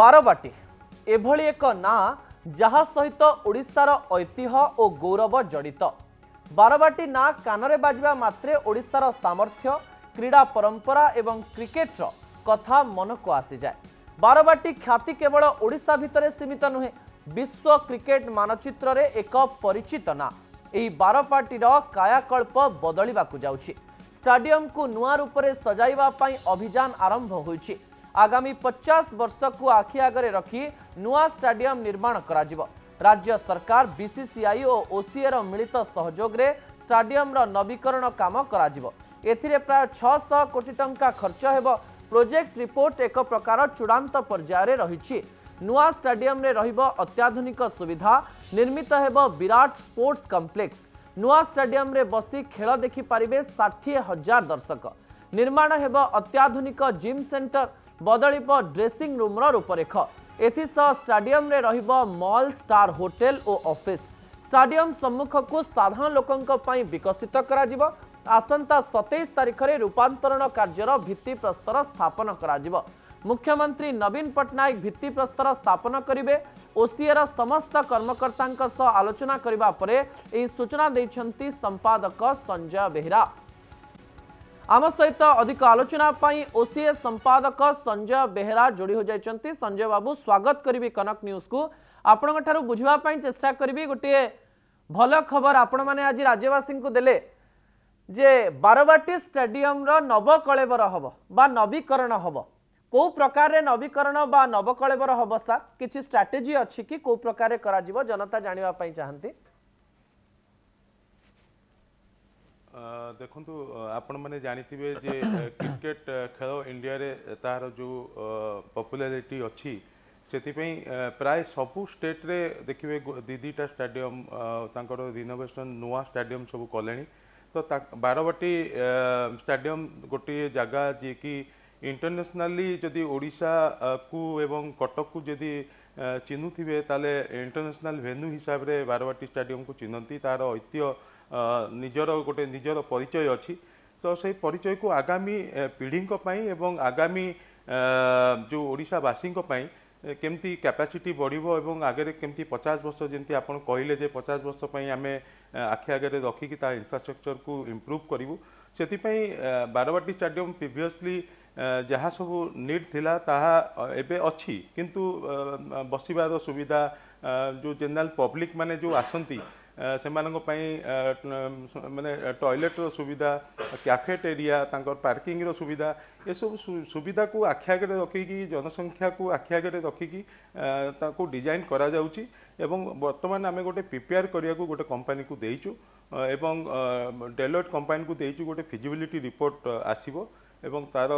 ବାରବାଟୀ ଏଭଳି ଏକ ନାଁ ଯାହା ସହିତ ଓଡ଼ିଶାର ଐତିହ୍ୟ ଓ ଗୌରବ ଜଡ଼ିତ ବାରବାଟୀ ନାଁ କାନରେ ବାଜିବା ମାତ୍ରେ ଓଡ଼ିଶାର ସାମର୍ଥ୍ୟ କ୍ରୀଡ଼ା ପରମ୍ପରା ଏବଂ କ୍ରିକେଟର କଥା ମନକୁ ଆସିଯାଏ ବାରବାଟୀ ଖ୍ୟାତି କେବଳ ଓଡ଼ିଶା ଭିତରେ ସୀମିତ ନୁହେଁ ବିଶ୍ୱ କ୍ରିକେଟ ମାନଚିତ୍ରରେ ଏକ ପରିଚିତ ନାଁ ଏହି ବାରବାଟୀର କାୟାକଳ୍ପ ବଦଳିବାକୁ ଯାଉଛି ଷ୍ଟାଡିୟମକୁ ନୂଆ ରୂପରେ ସଜାଇବା ପାଇଁ ଅଭିଯାନ ଆରମ୍ଭ ହୋଇଛି आगामी पचास वर्ष को आखि आगे रखी नुआ स्टाडियम निर्माण कर राज्य सरकार बीसीसीआई और ओसीएर मिलित सहयोग में स्टाडियम नवीकरण कम कर प्राय छः कोटी टंका खर्च हो प्रोजेक्ट रिपोर्ट एक प्रकार चूड़ांत पर्यायर रही नुआ स्टाडियम रत्याधुनिक सुविधा निर्मित हो विराट स्पोर्ट्स कम्प्लेक्स नुआ स्टाडियम बस खेल देखिपारे षाठी हजार दर्शक निर्माण होत्याधुनिक जिम सेटर ବଦଳିବ ଡ୍ରେସିଂ ରୁମ୍ର ରୂପରେଖ ଏଥିସହ ଷ୍ଟାଡିୟମରେ ରହିବ ମଲ୍ ଷ୍ଟାର ହୋଟେଲ ଓ ଅଫିସ୍ ଷ୍ଟାଡିୟମ ସମ୍ମୁଖକୁ ସାଧାରଣ ଲୋକଙ୍କ ପାଇଁ ବିକଶିତ କରାଯିବ ଆସନ୍ତା ସତେଇଶ ତାରିଖରେ ରୂପାନ୍ତରଣ କାର୍ଯ୍ୟର ଭିତ୍ତିପ୍ରସ୍ତର ସ୍ଥାପନ କରାଯିବ ମୁଖ୍ୟମନ୍ତ୍ରୀ ନବୀନ ପଟ୍ଟନାୟକ ଭିତ୍ତିପ୍ରସ୍ତର ସ୍ଥାପନ କରିବେ ଓସିଏର ସମସ୍ତ କର୍ମକର୍ତ୍ତାଙ୍କ ସହ ଆଲୋଚନା କରିବା ପରେ ଏହି ସୂଚନା ଦେଇଛନ୍ତି ସମ୍ପାଦକ ସଞ୍ଜୟ ବେହେରା आम सहित अधिक आलोचना ओसीए संपादक संजय बेहरा जोड़ी हो जाती संजय बाबू स्वागत करी कनक न्यूज को आपण बुझापी चेषा करी गोटे भल खबर आपण मैंने आज राज्यवासी को दे बारवाटी स्टाडियम्र नवकलेवर हम बा नवीकरण हम कौ प्रकार नवीकरण बा नवकलेवर हम सार किसी स्ट्राटेजी अच्छी कौ प्रकार जनता जानवाप चाहती ଦେଖନ୍ତୁ ଆପଣମାନେ ଜାଣିଥିବେ ଯେ କ୍ରିକେଟ୍ ଖେଳ ଇଣ୍ଡିଆରେ ତାହାର ଯେଉଁ ପପୁଲାରିଟି ଅଛି ସେଥିପାଇଁ ପ୍ରାୟ ସବୁ ଷ୍ଟେଟ୍ରେ ଦେଖିବେ ଦୁଇ ଦୁଇଟା ଷ୍ଟାଡ଼ିୟମ୍ ତାଙ୍କର ରିନୋଭେସନ୍ ନୂଆ ଷ୍ଟାଡ଼ିୟମ୍ ସବୁ କଲେଣି ତ ତା ବାରବାଟୀ ଷ୍ଟାଡ଼ିୟମ୍ ଗୋଟିଏ ଜାଗା ଯିଏକି ଇଣ୍ଟରନ୍ୟାସନାଲି ଯଦି ଓଡ଼ିଶାକୁ ଏବଂ କଟକକୁ ଯଦି ଚିହ୍ନୁଥିବେ ତାହେଲେ ଇଣ୍ଟରନ୍ୟାସନାଲ ଭେନ୍ୟୁ ହିସାବରେ ବାରବାଟୀ ଷ୍ଟାଡ଼ିୟମକୁ ଚିହ୍ନନ୍ତି ତାହାର ଐତିହ୍ୟ ନିଜର ଗୋଟେ ନିଜର ପରିଚୟ ଅଛି ତ ସେଇ ପରିଚୟକୁ ଆଗାମୀ ପିଢ଼ିଙ୍କ ପାଇଁ ଏବଂ ଆଗାମୀ ଯେଉଁ ଓଡ଼ିଶାବାସୀଙ୍କ ପାଇଁ କେମିତି କ୍ୟାପାସିଟି ବଢ଼ିବ ଏବଂ ଆଗରେ କେମିତି ପଚାଶ ବର୍ଷ ଯେମିତି ଆପଣ କହିଲେ ଯେ ପଚାଶ ବର୍ଷ ପାଇଁ ଆମେ ଆଖି ଆଗରେ ରଖିକି ତା ଇନଫ୍ରାଷ୍ଟ୍ରକ୍ଚରକୁ ଇମ୍ପ୍ରୁଭ୍ କରିବୁ ସେଥିପାଇଁ ବାରବାଟୀ ଷ୍ଟାଡ଼ିୟମ୍ ପ୍ରିଭିୟସ୍ଲି ଯାହା ସବୁ ନିଡ୍ ଥିଲା ତାହା ଏବେ ଅଛି କିନ୍ତୁ ବସିବାର ସୁବିଧା ଯେଉଁ ଜେନେରାଲ୍ ପବ୍ଲିକ୍ ମାନେ ଯେଉଁ ଆସନ୍ତି ସେମାନଙ୍କ ପାଇଁ ମାନେ ଟଏଲେଟ୍ର ସୁବିଧା କ୍ୟାଫେଟେରିଆ ତାଙ୍କର ପାର୍କିଂର ସୁବିଧା ଏସବୁ ସୁବିଧାକୁ ଆଖି ଆଗରେ ରଖିକି ଜନସଂଖ୍ୟାକୁ ଆଖି ଆଗରେ ରଖିକି ତାକୁ ଡିଜାଇନ୍ କରାଯାଉଛି ଏବଂ ବର୍ତ୍ତମାନ ଆମେ ଗୋଟେ ପ୍ରିପେୟାର କରିବାକୁ ଗୋଟେ କମ୍ପାନୀକୁ ଦେଇଛୁ ଏବଂ ଡେଲଏଟ୍ କମ୍ପାନୀକୁ ଦେଇଛୁ ଗୋଟେ ଫିଜିବିଲିଟି ରିପୋର୍ଟ ଆସିବ এবং তার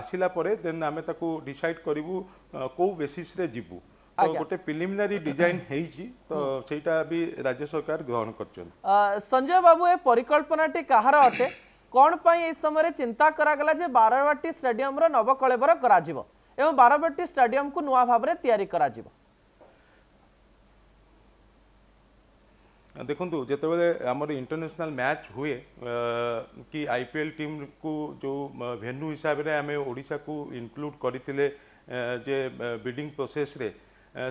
আসিলা পরে দেন আমি তাকে ডিসাইড করবু কেউ বেসিসে যাবু তো গোটে প্রিলিমিনারি ডিজাইন হয়েছি তো সেইটা বি রাজ্য সরকার গ্রহণ করছেন সঞ্জয় বাবু এ পরিকল্পনাটি কাহার অটে কোণ পাই এই সময় চিন্তা করাগলা যে বারবাটী স্টেডিয়ামর নবকলেবর করা যাব এবং বারবাটী স্টেডিয়ামকু নূয়া ভাবে তৈরি করা যাব দেখুন যেতবে আমার ইন্টারন্যাশনাল ম্যাচ হুয়ে কি আইপিএল টিম কু যে ভেন্যু হিসাবে আমি ওড়শা কু ইনক্লুড করে যে বিডিং প্রোসেস রে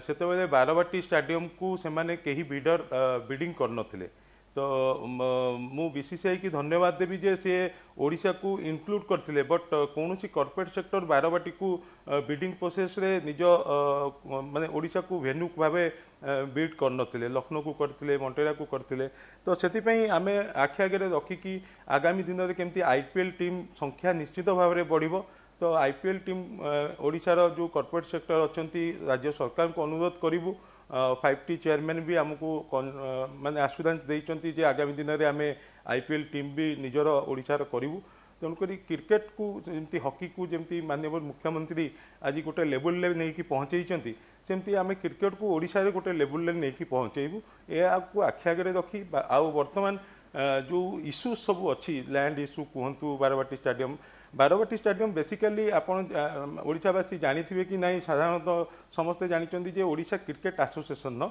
ସେତେବେଳେ ବାରବାଟୀ ଷ୍ଟାଡିୟମକୁ ସେମାନେ କେହି ବିଡର ବିଡିଂ କରିନଥିଲେ ତ ମୁଁ ବି ସି ସି ଆଇକି ଧନ୍ୟବାଦ ଦେବି ଯେ ସିଏ ଓଡ଼ିଶାକୁ ଇନକ୍ଲୁଡ଼ କରିଥିଲେ ବଟ୍ କୌଣସି କର୍ପୋରେଟ୍ ସେକ୍ଟର ବାରବାଟୀକୁ ବିଡିଂ ପ୍ରୋସେସ୍ରେ ନିଜ ମାନେ ଓଡ଼ିଶାକୁ ଭେନ୍ୟୁ ଭାବେ ବିଡ୍ କରିନଥିଲେ ଲକ୍ଷ୍ନୌକୁ କରିଥିଲେ ମଣ୍ଟେରାକୁ କରିଥିଲେ ତ ସେଥିପାଇଁ ଆମେ ଆଖି ଆଗରେ ରଖିକି ଆଗାମୀ ଦିନରେ କେମିତି ଆଇ ପି ଏଲ୍ ଟିମ୍ ସଂଖ୍ୟା ନିଶ୍ଚିତ ଭାବରେ ବଢ଼ିବ ତ ଆଇ ପି ଏଲ୍ ଟିମ୍ ଓଡ଼ିଶାର ଯେଉଁ କର୍ପୋରେଟ୍ ସେକ୍ଟର ଅଛନ୍ତି ରାଜ୍ୟ ସରକାରଙ୍କୁ ଅନୁରୋଧ କରିବୁ ଫାଇଭ୍ ଟି ଚେୟାରମ୍ୟାନ୍ ବି ଆମକୁ ମାନେ ଆସୁରାନ୍ସ ଦେଇଛନ୍ତି ଯେ ଆଗାମୀ ଦିନରେ ଆମେ ଆଇ ପି ଏଲ୍ ଟିମ୍ ବି ନିଜର ଓଡ଼ିଶାର କରିବୁ ତେଣୁକରି କ୍ରିକେଟ୍କୁ ଯେମିତି ହକିକୁ ଯେମିତି ମାନ୍ୟବର ମୁଖ୍ୟମନ୍ତ୍ରୀ ଆଜି ଗୋଟେ ଲେବୁଲ୍ରେ ନେଇକି ପହଞ୍ଚେଇଛନ୍ତି ସେମିତି ଆମେ କ୍ରିକେଟ୍କୁ ଓଡ଼ିଶାରେ ଗୋଟେ ଲେବୁଲ୍ରେ ନେଇକି ପହଞ୍ଚେଇବୁ ଏହାକୁ ଆଖି ଆଗରେ ରଖି ଆଉ ବର୍ତ୍ତମାନ ଯେଉଁ ଇସ୍ୟୁଜ୍ ସବୁ ଅଛି ଲ୍ୟାଣ୍ଡ ଇସ୍ୟୁ କୁହନ୍ତୁ Barabati stadium Barabati stadium basically ଆପଣ ଓଡ଼ିଶାବାସୀ ଜାଣିଥିବେ କି ନାହିଁ ସାଧାରଣତଃ ସମସ୍ତେ ଜାଣିଛନ୍ତି ଯେ ଓଡ଼ିଶା କ୍ରିକେଟ୍ ଆସୋସିଏସନ୍ର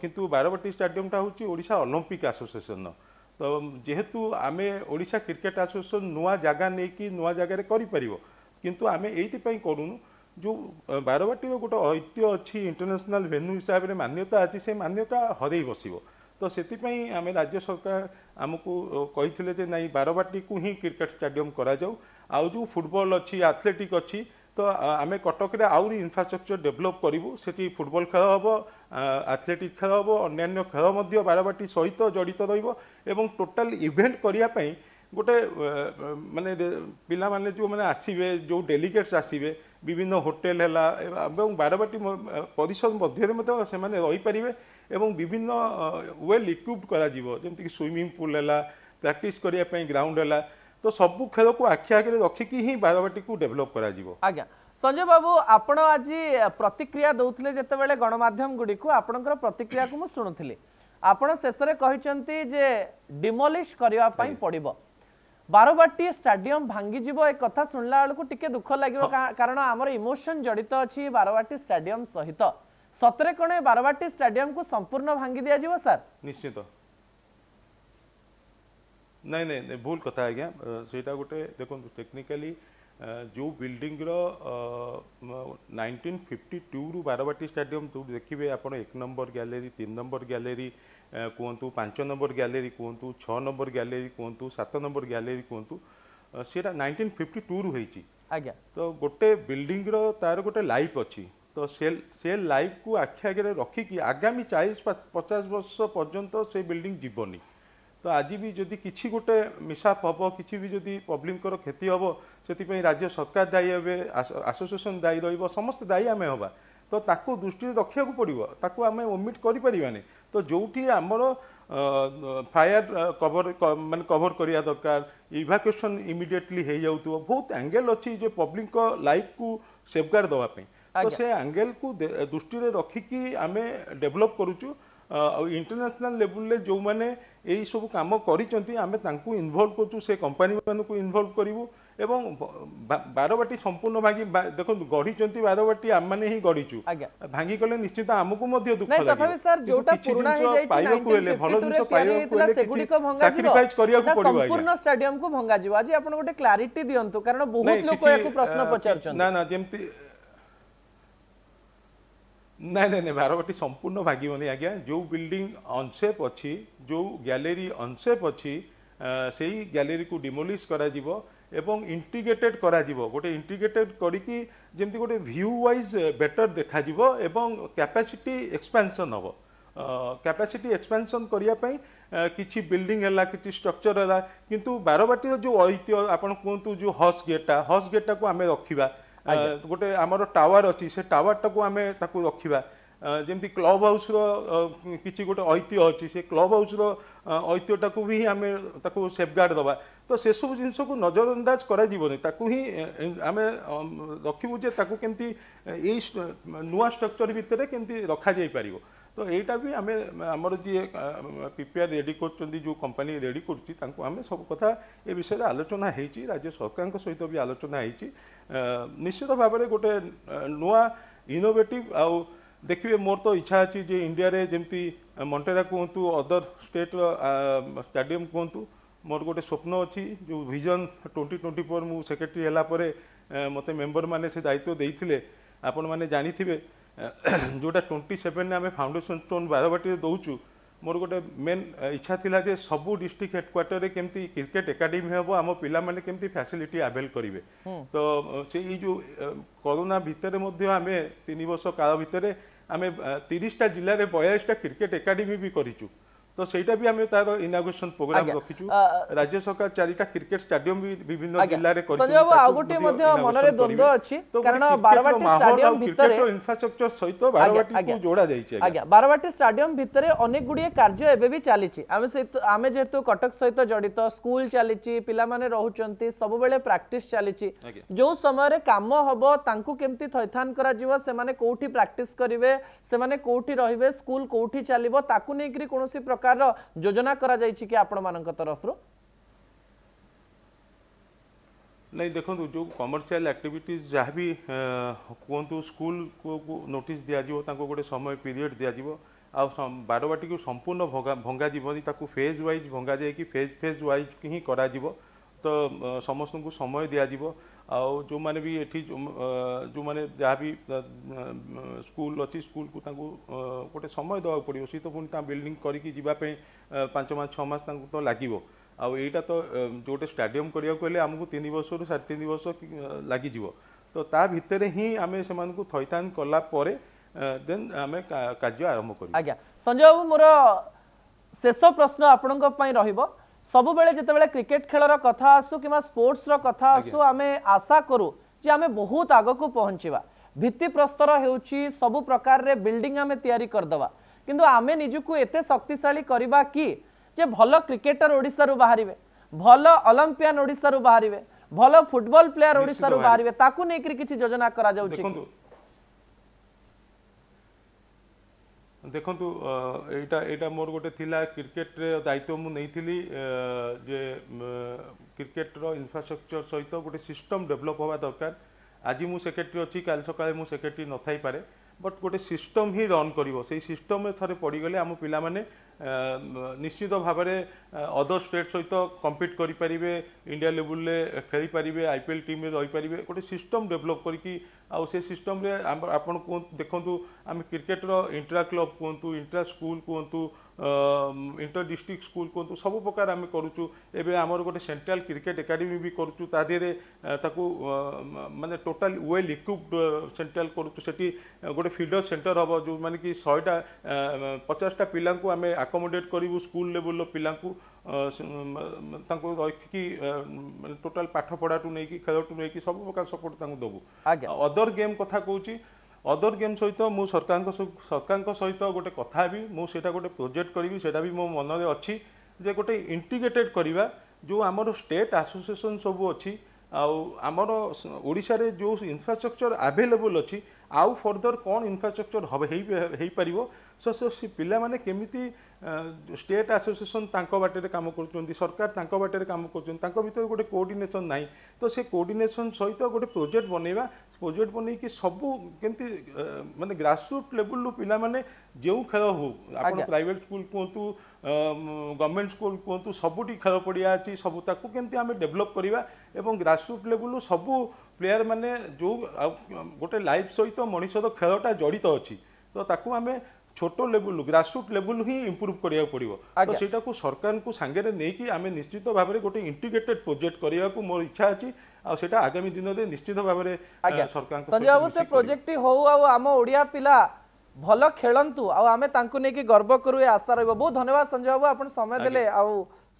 କିନ୍ତୁ ବାରବାଟୀ ଷ୍ଟାଡିୟମ୍ଟା ହେଉଛି ଓଡ଼ିଶା ଅଲମ୍ପିକ୍ ଆସୋସିଏସନ୍ର ତ ଯେହେତୁ ଆମେ ଓଡ଼ିଶା କ୍ରିକେଟ୍ ଆସୋସିଏସନ୍ ନୂଆ ଜାଗା ନେଇକି ନୂଆ ଜାଗାରେ କରିପାରିବ କିନ୍ତୁ ଆମେ ଏଇଥିପାଇଁ କରୁନୁ ଯେଉଁ ବାରବାଟୀର ଗୋଟେ ଐତିହ୍ୟ ଅଛି ଇଣ୍ଟରନ୍ୟାସନାଲ୍ ଭେନ୍ୟୁ ହିସାବରେ ମାନ୍ୟତା ଅଛି ସେ ମାନ୍ୟତା ହରେଇ ବସିବ ତ ସେଥିପାଇଁ ଆମେ ରାଜ୍ୟ ସରକାର ଆମକୁ କହିଥିଲେ ଯେ ନାଇଁ ବାରବାଟୀକୁ ହିଁ କ୍ରିକେଟ୍ ଷ୍ଟାଡ଼ିୟମ୍ କରାଯାଉ ଆଉ ଯେଉଁ ଫୁଟବଲ୍ ଅଛି ଆଥଲେଟିକ୍ ଅଛି ତ ଆମେ କଟକରେ ଆହୁରି ଇନଫ୍ରାଷ୍ଟ୍ରକ୍ଚର୍ ଡେଭଲପ୍ କରିବୁ ସେଠି ଫୁଟବଲ୍ ଖେଳ ହେବ ଆଥଲେଟିକ୍ ଖେଳ ହେବ ଅନ୍ୟାନ୍ୟ ଖେଳ ମଧ୍ୟ ବାରବାଟୀ ସହିତ ଜଡ଼ିତ ରହିବ ଏବଂ ଟୋଟାଲ୍ ଇଭେଣ୍ଟ କରିବା ପାଇଁ ଗୋଟେ ମାନେ ପିଲାମାନେ ଯେଉଁମାନେ ଆସିବେ ଯେଉଁ ଡେଲିଗେଟ୍ସ ଆସିବେ বিভিন্ন হোটেল ହେଲା ଏବଂ ବାରବାଟୀ ପରିଷଦ ମଧ୍ୟରେ ମଧ୍ୟ ସେମାନେ ରହିପାରିବେ ଏବଂ ବିଭିନ୍ନ ୱେଲ୍ ଇକ୍ୟୁବ୍ କରାଯିବ ଯେମିତିକି ସୁଇମିଂ ପୁଲ୍ ହେଲା ପ୍ରାକ୍ଟିସ୍ କରିବା ପାଇଁ ଗ୍ରାଉଣ୍ଡ ହେଲା ତ ସବୁ ଖେଳକୁ ଆଖି ଆଗରେ ରଖିକି ହିଁ ବାରବାଟୀକୁ ଡେଭଲପ୍ କରାଯିବ ଆଜ୍ଞା ସଞ୍ଜୟ ବାବୁ ଆପଣ ଆଜି ପ୍ରତିକ୍ରିୟା ଦେଉଥିଲେ ଯେତେବେଳେ ଗଣମାଧ୍ୟମ ଗୁଡ଼ିକୁ ଆପଣଙ୍କର ପ୍ରତିକ୍ରିୟାକୁ ମୁଁ ଶୁଣୁଥିଲି ଆପଣ ଶେଷରେ କହିଛନ୍ତି ଯେ ଡିମୋଲିଶ କରିବା ପାଇଁ ପଡ଼ିବ স্টাডিয়াম ভাঙ্গি যাব এ কথা শুনলা বেড়ে টিকি দুঃখ লাগবে কারণ আমার ইমোশন জড়িত অারবাটি স্টাডিয়াম স্টাডিয়ম সহিত সতরে কোণ এই বারবাটী স্টাডিয়াম কু সম্পূর্ণ ভাঙ্গি দিয়া যাব স্যার নিশ্চিত নাই নাই ভুল কথা আজ্ঞা সেইটা গোটে দেখুন টেকনিকালি যে বিল্ডিং नाइंटीन फिफ्टी टू रु बारवाटी स्टाडियम जो देखिए आप एक नंबर गैलेरी तीन नंबर गैलेरी କୁହନ୍ତୁ ପାଞ୍ଚ ନମ୍ବର ଗ୍ୟାଲେରୀ କୁହନ୍ତୁ ଛଅ ନମ୍ବର ଗ୍ୟାଲେରୀ କୁହନ୍ତୁ ସାତ ନମ୍ବର ଗ୍ୟାଲେରୀ କୁହନ୍ତୁ ସେଇଟା ନାଇନଟିନ୍ ଫିଫ୍ଟି ଟୁରୁ ହେଇଛି ଆଜ୍ଞା ତ ଗୋଟେ ବିଲ୍ଡିଂର ତା'ର ଗୋଟେ ଲାଇଫ୍ ଅଛି ତ ସେ ସେ ଲାଇଫ୍କୁ ଆଖି ଆଗରେ ରଖିକି ଆଗାମୀ ଚାଳିଶ ପଚାଶ ବର୍ଷ ପର୍ଯ୍ୟନ୍ତ ସେ ବିଲ୍ଡିଂ ଯିବନି ତ ଆଜି ବି ଯଦି କିଛି ଗୋଟେ ମିଶାପ ହେବ କିଛି ବି ଯଦି ପବ୍ଲିକଙ୍କର କ୍ଷତି ହେବ ସେଥିପାଇଁ ରାଜ୍ୟ ସରକାର ଦାୟୀ ହେବେ ଆସୋସିଏସନ୍ ଦାୟୀ ରହିବ ସମସ୍ତେ ଦାୟୀ ଆମେ ହେବା ତ ତାକୁ ଦୃଷ୍ଟିରେ ରଖିବାକୁ ପଡ଼ିବ ତାକୁ ଆମେ ଓମିଟ୍ କରିପାରିବାନି ତ ଯେଉଁଠି ଆମର ଫାୟାର କଭର ମାନେ କଭର କରିବା ଦରକାର ଇଭାକୁଏସନ୍ ଇମିଡ଼ିଏଟଲି ହେଇଯାଉଥିବ ବହୁତ ଆଙ୍ଗେଲ ଅଛି ଯେ ପବ୍ଲିକଙ୍କ ଲାଇଫକୁ ସେଫଗାର୍ଡ଼ ଦେବା ପାଇଁ ତ ସେ ଆଙ୍ଗେଲକୁ ଦୃଷ୍ଟିରେ ରଖିକି ଆମେ ଡେଭଲପ୍ କରୁଛୁ ଆଉ ଇଣ୍ଟରନ୍ୟାସନାଲ ଲେବୁଲରେ ଯେଉଁମାନେ ଏଇସବୁ କାମ କରିଛନ୍ତି ଆମେ ତାଙ୍କୁ ଇନଭଲ୍ଭ କରୁଛୁ ସେ କମ୍ପାନୀମାନଙ୍କୁ ଇନଭଲ୍ଭ କରିବୁ এবং বারবাটি সম্পূর্ণ ভাঙি দেখুন গড়িছন্তি বারবাটী আমমানে হি গড়িছু ভাঙি গলে নিশ্চিত আমুকু মধ্য দুঃখ লাগে তথাপি স্যার যেটা পুরনা হই যাইছি পাইবাকু হেলে ভালো জিনিস পাইবাকু হেলে কিছু স্যাক্রিফাইস করিয়াকু পড়িবা সম্পূর্ণ স্টেডিয়াম কো ভঙ্গা যিব আজি আপন গটে ক্লারিটি দিয়ন্তু কারণ বহুত লোক ইয়াকু প্রশ্ন পচারছন না না যেমতি ନାଇଁ ନାଇଁ ନାଇଁ ବାରବାଟୀ ସମ୍ପୂର୍ଣ୍ଣ ଭାଗିବନି ଆଜ୍ଞା ଯେଉଁ ବିଲ୍ଡିଂ অনসেপ ଅଛି ଯେଉଁ ଗ୍ୟାଲେରୀ অনসেপ ଅଛି সেই ଗ୍ୟାଲେରୀକୁ ଡିମୋଲିସ୍ କରାଯିବ ଏବଂ ଇଣ୍ଟିଗ୍ରେଟେଡ୍ କରାଯିବ ଗୋଟେ ଇଣ୍ଟିଗ୍ରେଟେଡ୍ କରିକି ଯେମିତି ଗୋଟେ ଭ୍ୟୁ ୱାଇଜ୍ ବେଟର୍ ଦେଖାଯିବ ଏବଂ କ୍ୟାପାସିଟି ଏକ୍ସପାନ୍ସନ୍ ହେବ କ୍ୟାପାସିଟି ଏକ୍ସପାନ୍ସନ୍ କରିବା ପାଇଁ କିଛି ବିଲ୍ଡିଂ ହେଲା କିଛି ଷ୍ଟ୍ରକ୍ଚର୍ ହେଲା କିନ୍ତୁ ବାରବାଟୀର ଯେଉଁ ଐତିହ୍ୟ ଆପଣ କୁହନ୍ତୁ ଯେଉଁ ହସ୍ ଗେଟ୍ଟା ହସ୍ ଗେଟ୍ଟାକୁ ଆମେ ରଖିବା ଗୋଟେ ଆମର ଟାୱାର ଅଛି ସେ ଟାୱାରଟାକୁ ଆମେ ତାକୁ ରଖିବା ଯେମିତି କ୍ଲବ୍ ହାଉସ୍ର କିଛି ଗୋଟେ ଐତିହ୍ୟ ଅଛି ସେ କ୍ଲବ୍ ହାଉସ୍ର ଐତିହ୍ୟଟାକୁ ବି ଆମେ ତାକୁ ସେଫଗାର୍ଡ଼ ଦେବା ତ ସେସବୁ ଜିନିଷକୁ ନଜରଅନ୍ଦାଜ କରାଯିବନି ତାକୁ ହିଁ ଆମେ ରଖିବୁ ଯେ ତାକୁ କେମିତି ଏଇ ନୂଆ ଷ୍ଟ୍ରକ୍ଚର ଭିତରେ କେମିତି ରଖାଯାଇପାରିବ ତ ଏଇଟା ବି ଆମେ ଆମର ଯିଏ ପିପିଆର୍ ରେଡ଼ି କରୁଛନ୍ତି ଯେଉଁ କମ୍ପାନୀ ରେଡ଼ି କରୁଛି ତାଙ୍କୁ ଆମେ ସବୁ କଥା ଏ ବିଷୟରେ ଆଲୋଚନା ହେଇଛି ରାଜ୍ୟ ସରକାରଙ୍କ ସହିତ ବି ଆଲୋଚନା ହେଇଛି ନିଶ୍ଚିତ ଭାବରେ ଗୋଟେ ନୂଆ ଇନୋଭେଟିଭ୍ ଆଉ ଦେଖିବେ ମୋର ତ ଇଚ୍ଛା ଅଛି ଯେ ଇଣ୍ଡିଆରେ ଯେମିତି ମଣ୍ଟେରା କୁହନ୍ତୁ ଅଦର ଷ୍ଟେଟ୍ର ଷ୍ଟାଡ଼ିୟମ୍ କୁହନ୍ତୁ ମୋର ଗୋଟେ ସ୍ୱପ୍ନ ଅଛି ଯେଉଁ ଭିଜନ୍ ଟ୍ୱେଣ୍ଟି ଟ୍ୱେଣ୍ଟି ଫୋର୍ ମୁଁ ସେକ୍ରେଟାରୀ ହେଲା ପରେ ମୋତେ ମେମ୍ବରମାନେ ସେ ଦାୟିତ୍ୱ ଦେଇଥିଲେ ଆପଣମାନେ ଜାଣିଥିବେ ଯେଉଁଟା ଟ୍ୱେଣ୍ଟି ସେଭେନ୍ରେ ଆମେ ଫାଉଣ୍ଡେସନ୍ ଷ୍ଟୋନ୍ ବାରବାଟୀରେ ଦେଉଛୁ ମୋର ଗୋଟେ ମେନ୍ ଇଚ୍ଛା ଥିଲା ଯେ ସବୁ ଡିଷ୍ଟ୍ରିକ୍ଟ ହେଡ଼କ୍ୱାର୍ଟରରେ କେମିତି କ୍ରିକେଟ୍ ଏକାଡେମୀ ହେବ ଆମ ପିଲାମାନେ କେମିତି ଫ୍ୟାସିଲିଟି ଆଭେଲ୍ କରିବେ ତ ସେଇ ଯେଉଁ କରୋନା ଭିତରେ ମଧ୍ୟ ଆମେ ତିନି ବର୍ଷ କାଳ ଭିତରେ ଆମେ ତିରିଶଟା ଜିଲ୍ଲାରେ ବୟାଳିଶଟା କ୍ରିକେଟ୍ ଏକାଡେମୀ ବି କରିଛୁ তো সেইটা বি আমি তার ইনাগুরেশন প্রোগ্রাম রাখিছু রাজ্য সরকার চারিটা ক্রিকেট স্টাডিয়াম বিভিন্ন জেলার করিছু আউ গোটি মধ্যে মনরে দ্বন্দ্ব আছে কারণ বারবাটি স্টাডিয়াম ভিতরে ক্রিকেট ইনফ্রাস্ট্রাকচার সহিত বারবাটি কু জোড়া যাইছে আজ্ঞা বারবাটি স্টাডিয়াম ভিতরে অনেক গুড়িয়ে কার্য এবে বি চালিছি আমি সেই আমি যেহেতু কটক সহিত জড়িত স্কুল পিলা মানে রহুচন্তি সবুবেলে প্র্যাকটিস চালিছি যেউ সময়রে কাম হব তাঙ্কু কেমতি থইথান করা যিব সেমানে কোটি প্র্যাকটিস করিবে সেমানে কোটি রহিবে স্কুল কোটি চালিব তাকু নেইকরি কোনসি প্রকার প্রকার যোজনা করা যাই কি আপনার তরফর ନାଇଁ ଦେଖନ୍ତୁ ଯେଉଁ କମର୍ସିଆଲ ଆକ୍ଟିଭିଟିଜ୍ ଯାହା ବି କୁହନ୍ତୁ ସ୍କୁଲକୁ ନୋଟିସ୍ ଦିଆଯିବ ତାଙ୍କୁ ଗୋଟେ ସମୟ ପିରିୟଡ଼ ଦିଆଯିବ ଆଉ ବାରବାଟିକୁ ସମ୍ପୂର୍ଣ୍ଣ ଭଙ୍ଗା ଭଙ୍ଗାଯିବନି ତାକୁ ଫେଜ୍ ୱାଇଜ୍ ଭଙ୍ଗାଯାଇକି ଫେଜ୍ ଫେଜ୍ ୱାଇଜ୍ ହିଁ କରାଯିବ ତ ସମସ୍ତଙ୍କୁ ସମୟ ଦିଆଯିବ ଆଉ ଯେଉଁମାନେ ବି ଏଠି ଯେଉଁମାନେ ଯାହା ବି ସ୍କୁଲ ଅଛି ସ୍କୁଲକୁ ତାଙ୍କୁ ଗୋଟେ ସମୟ ଦେବାକୁ ପଡ଼ିବ ସେ ତ ପୁଣି ତା ବିଲ୍ଡିଂ କରିକି ଯିବା ପାଇଁ ପାଞ୍ଚ ମାସ ଛଅ ମାସ ତାଙ୍କୁ ତ ଲାଗିବ ଆଉ ଏଇଟା ତ ଯେଉଁଟେ ଷ୍ଟାଡିୟମ୍ କରିବାକୁ ହେଲେ ଆମକୁ ତିନି ବର୍ଷରୁ ସାଢ଼େ ତିନି ବର୍ଷ ଲାଗିଯିବ ତ ତା ଭିତରେ ହିଁ ଆମେ ସେମାନଙ୍କୁ ଥଇଥାନ କଲା ପରେ ଦେନ୍ ଆମେ କାର୍ଯ୍ୟ ଆରମ୍ଭ କରିବୁ ଆଜ୍ଞା ସଞ୍ଜୟ ବାବୁ ମୋର ଶେଷ ପ୍ରଶ୍ନ ଆପଣଙ୍କ ପାଇଁ ରହିବ ସବୁବେଳେ ଯେତେବେଳେ କ୍ରିକେଟ ଖେଳର କଥା ଆସୁ କିମ୍ବା ସ୍ପୋର୍ଟସର କଥା ଆସୁ ଆମେ ଆଶା କରୁ ଯେ ଆମେ ବହୁତ ଆଗକୁ ପହଞ୍ଚିବା ଭିତ୍ତିପ୍ରସ୍ତର ହେଉଛି ସବୁ ପ୍ରକାରରେ ବିଲ୍ଡିଂ ଆମେ ତିଆରି କରିଦେବା କିନ୍ତୁ ଆମେ ନିଜକୁ ଏତେ ଶକ୍ତିଶାଳୀ କରିବା କି ଯେ ଭଲ କ୍ରିକେଟର ଓଡ଼ିଶାରୁ ବାହାରିବେ ଭଲ ଅଲମ୍ପିଆନ୍ ଓଡ଼ିଶାରୁ ବାହାରିବେ ଭଲ ଫୁଟବଲ ପ୍ଲେୟାର ଓଡ଼ିଶାରୁ ବାହାରିବେ ତାକୁ ନେଇକରି କିଛି ଯୋଜନା କରାଯାଉଛି ଦେଖନ୍ତୁ ଏଇଟା ଏଇଟା ମୋର ଗୋଟେ ଥିଲା କ୍ରିକେଟରେ ଦାୟିତ୍ୱ ମୁଁ ନେଇଥିଲି ଯେ କ୍ରିକେଟର ଇନଫ୍ରାଷ୍ଟ୍ରକ୍ଚର ସହିତ ଗୋଟେ ସିଷ୍ଟମ୍ ଡେଭଲପ୍ ହେବା ଦରକାର ଆଜି ମୁଁ ସେକ୍ରେଟେରୀ ଅଛି କାଲି ସକାଳେ ମୁଁ ସେକ୍ରେଟେରୀ ନଥାଇପାରେ ବଟ୍ ଗୋଟେ ସିଷ୍ଟମ୍ ହିଁ ରନ୍ କରିବ ସେଇ ସିଷ୍ଟମ୍ରେ ଥରେ ପଡ଼ିଗଲେ ଆମ ପିଲାମାନେ ନିଶ୍ଚିତ ଭାବରେ ଅଦର ଷ୍ଟେଟ୍ ସହିତ କମ୍ପିଟ୍ କରିପାରିବେ ଇଣ୍ଡିଆ ଲେବୁଲରେ ଖେଳିପାରିବେ ଆଇ ପି ଏଲ୍ ଟିମ୍ରେ ରହିପାରିବେ ଗୋଟେ ସିଷ୍ଟମ୍ ଡେଭଲପ୍ କରିକି ଆଉ ସେ ସିଷ୍ଟମ୍ରେ ଆପଣ କୁହନ୍ତୁ ଦେଖନ୍ତୁ ଆମେ କ୍ରିକେଟ୍ର ଇଣ୍ଟ୍ରା କ୍ଲବ୍ କୁହନ୍ତୁ ଇଣ୍ଟ୍ରା ସ୍କୁଲ୍ କୁହନ୍ତୁ ଇଣ୍ଟର ଡିଷ୍ଟ୍ରିକ୍ଟ ସ୍କୁଲ୍ କୁହନ୍ତୁ ସବୁ ପ୍ରକାର ଆମେ କରୁଛୁ ଏବେ ଆମର ଗୋଟେ ସେଣ୍ଟ୍ରାଲ୍ କ୍ରିକେଟ୍ ଏକାଡେମୀ ବି କରୁଛୁ ତା ଦେହରେ ତାକୁ ମାନେ ଟୋଟାଲ୍ ୱେଲ୍ ଇକ୍ୟୁପ୍ଡ ସେଣ୍ଟ୍ରାଲ୍ କରୁଛୁ ସେଠି ଗୋଟେ ଫିଡର୍ ସେଣ୍ଟର ହେବ ଯେଉଁମାନେ କି ଶହେଟା ପଚାଶଟା ପିଲାଙ୍କୁ ଆମେ ଆକୋମୋଡେଟ୍ କରିବୁ ସ୍କୁଲ୍ ଲେଭେଲ୍ର ପିଲାଙ୍କୁ ତାଙ୍କୁ ରଖିକି ଟୋଟାଲ ପାଠପଢ଼ାଠୁ ନେଇକି ଖେଳଠୁ ନେଇକି ସବୁ ପ୍ରକାର ସପୋର୍ଟ ତାଙ୍କୁ ଦେବୁ ଅଦର ଗେମ୍ କଥା କହୁଛି ଅଦର ଗେମ୍ ସହିତ ମୁଁ ସରକାରଙ୍କ ସରକାରଙ୍କ ସହିତ ଗୋଟେ କଥା ହେବି ମୁଁ ସେଇଟା ଗୋଟେ ପ୍ରୋଜେକ୍ଟ କରିବି ସେଇଟା ବି ମୋ ମନରେ ଅଛି ଯେ ଗୋଟେ ଇଣ୍ଟିଗ୍ରେଟେଡ଼ କରିବା ଯେଉଁ ଆମର ଷ୍ଟେଟ୍ ଆସୋସିଏସନ୍ ସବୁ ଅଛି ଆଉ ଆମର ଓଡ଼ିଶାରେ ଯେଉଁ ଇନଫ୍ରାଷ୍ଟ୍ରକ୍ଚର୍ ଆଭେଲେବୁଲ୍ ଅଛି ଆଉ ଫର୍ଦର କ'ଣ ଇନଫ୍ରାଷ୍ଟ୍ରକ୍ଚର ହେବ ହେଇପାରିବ ସୋ ସେ ପିଲାମାନେ କେମିତି ଷ୍ଟେଟ୍ ଆସୋସିଏସନ୍ ତାଙ୍କ ବାଟରେ କାମ କରୁଛନ୍ତି ସରକାର ତାଙ୍କ ବାଟରେ କାମ କରୁଛନ୍ତି ତାଙ୍କ ଭିତରେ ଗୋଟେ କୋଡ଼ିନେସନ୍ ନାହିଁ ତ ସେ କୋଡ଼ିନେସନ୍ ସହିତ ଗୋଟେ ପ୍ରୋଜେକ୍ଟ ବନେଇବା ପ୍ରୋଜେକ୍ଟ ବନେଇକି ସବୁ କେମିତି ମାନେ ଗ୍ରାସରୁଟ୍ ଲେବୁଲ୍ରୁ ପିଲାମାନେ ଯେଉଁ ଖେଳ ହେଉ ଆପଣ ପ୍ରାଇଭେଟ୍ ସ୍କୁଲ କୁହନ୍ତୁ ଗଭର୍ଣ୍ଣମେଣ୍ଟ ସ୍କୁଲ କୁହନ୍ତୁ ସବୁଠି ଖେଳ ପଡ଼ିଆ ଅଛି ସବୁ ତାକୁ କେମିତି ଆମେ ଡେଭଲପ୍ କରିବା ଏବଂ ଗ୍ରାସରୁଟ୍ ଲେବୁଲ୍ରୁ ସବୁ প্লেয়ার মানে যে গোটে লাইফ সহ মানুষ ମଣିଷ ତ ଖେଳଟା ଜଡ଼ିତ ଅଛି ତ ছোট লেভেল গ্রাসরুট লেভেল হি ইম্প্রুভ করা পড়ব তো সেটা সরকার সাংরে নিয়ে আমি নিশ্চিত ভাবে গোটে ইন্টিগ্রেটেড প্রোজেক্ট করা মো ইচ্ছা আছে সেটা আগামী দিনে নিশ্চিত ভাবে সরকার সঞ্জয় বাবু সে প্রোজেক্টটি হোক আমিয়া পিলা ভাল খেলতু আমি তাঁকু নেই গর্ব করু এ আশা রহব বহু ধন্যবাদ সঞ্জয় বাবু আপনার সময় দেলে আউ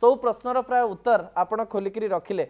সব প্রশ্নর প্রায় উত্তর আপনার খোলিকি রাখলে